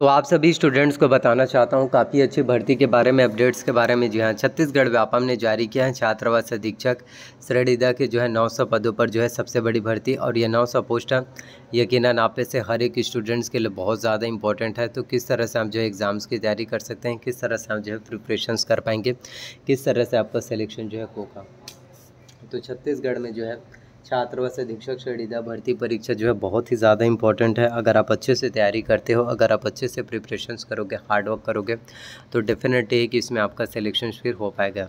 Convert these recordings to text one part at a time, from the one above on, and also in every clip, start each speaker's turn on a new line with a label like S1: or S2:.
S1: तो आप सभी स्टूडेंट्स को बताना चाहता हूँ काफ़ी अच्छी भर्ती के बारे में अपडेट्स के बारे में जो है हाँ, छत्तीसगढ़ व्यापम ने जारी किया है छात्रावास अधीक्षक श्रेणीदा के जो है 900 पदों पर जो है सबसे बड़ी भर्ती और ये 900 पोस्ट है यकीन आप से हर एक स्टूडेंट्स के लिए बहुत ज़्यादा इंपॉर्टेंट है तो किस तरह से आप जो है एग्ज़ाम्स की तैयारी कर सकते हैं किस तरह से आप जो है प्रिपरेशन कर पाएंगे किस तरह से आपका सलेक्शन जो है होगा तो छत्तीसगढ़ में जो है छात्रों से शिक्षक श्रेणीदा भर्ती परीक्षा जो है बहुत ही ज़्यादा इंपॉर्टेंट है अगर आप अच्छे से तैयारी करते हो अगर आप अच्छे से प्रिपरेशन करोगे हार्डवर्क करोगे तो डेफिनेटली कि इसमें आपका सिलेक्शन फिर हो पाएगा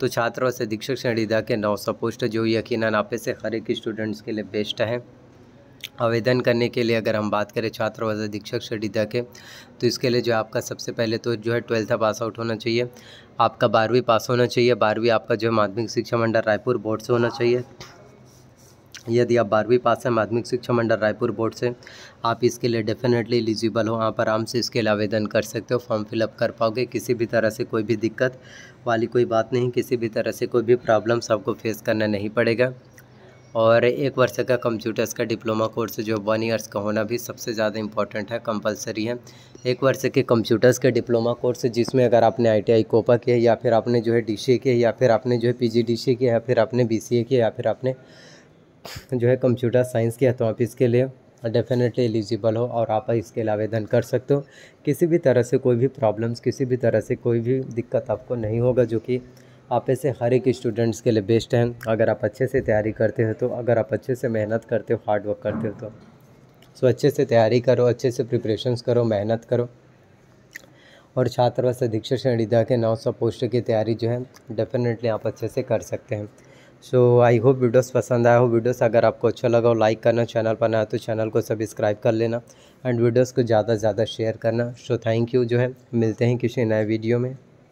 S1: तो छात्रों से शिक्षक श्रेणीदा के नौ सौ पोस्ट जो यकीन आप से हर एक स्टूडेंट्स के लिए बेस्ट हैं आवेदन करने के लिए अगर हम बात करें छात्रावास अधीक्षक सुविधा के तो इसके लिए जो आपका सबसे पहले तो जो है ट्वेल्थ पास आउट होना चाहिए आपका बारहवीं पास होना चाहिए बारहवीं आपका जो है माध्यमिक शिक्षा मंडल रायपुर बोर्ड से होना चाहिए यदि आप बारहवीं पास हैं माध्यमिक शिक्षा मंडल रायपुर बोर्ड से आप इसके लिए डेफिनेटली एलिजिबल हो आप आराम से इसके लिए आवेदन कर सकते हो फॉर्म फिलअप कर पाओगे किसी भी तरह से कोई भी दिक्कत वाली कोई बात नहीं किसी भी तरह से कोई भी प्रॉब्लम्स आपको फेस करना नहीं पड़ेगा और एक वर्ष का कंप्यूटर्स का डिप्लोमा कोर्स जो वन ईयर्स का होना भी सबसे ज़्यादा इंपॉर्टेंट है कंपलसरी है एक वर्ष के कंप्यूटर्स के डिप्लोमा कोर्स जिसमें अगर आपने आई टी कोपा किया या फिर आपने जो है डी सी किया या फिर आपने जो है पी जी डी सी किया या फिर आपने बी सी ए किया या फिर आपने जो है कंप्यूटर साइंस किया तो आप इसके लिए डेफिनेटली एलिजिबल हो और आप इसके लिए आवेदन कर सकते हो किसी भी तरह से कोई भी प्रॉब्लम्स किसी भी तरह से कोई भी दिक्कत आपको नहीं होगा जो कि आप ऐसे हर एक स्टूडेंट्स के लिए बेस्ट हैं अगर आप अच्छे से तैयारी करते हो तो अगर आप अच्छे से मेहनत करते हो हार्ड वर्क करते हो तो सो अच्छे से तैयारी करो अच्छे से प्रिपरेशंस करो मेहनत करो और छात्रवास अधीक्षक श्रेणीदा के नौ सौ पोस्ट की तैयारी जो है डेफिनेटली आप अच्छे से कर सकते हैं सो आई होप वीडियोस पसंद आया हो वीडियोस अगर आपको अच्छा लगा हो लाइक करना चैनल पर ना तो चैनल को सब्सक्राइब कर लेना एंड वीडियोस को ज़्यादा से ज़्यादा शेयर करना सो थैंक यू जो है मिलते हैं किसी नए वीडियो में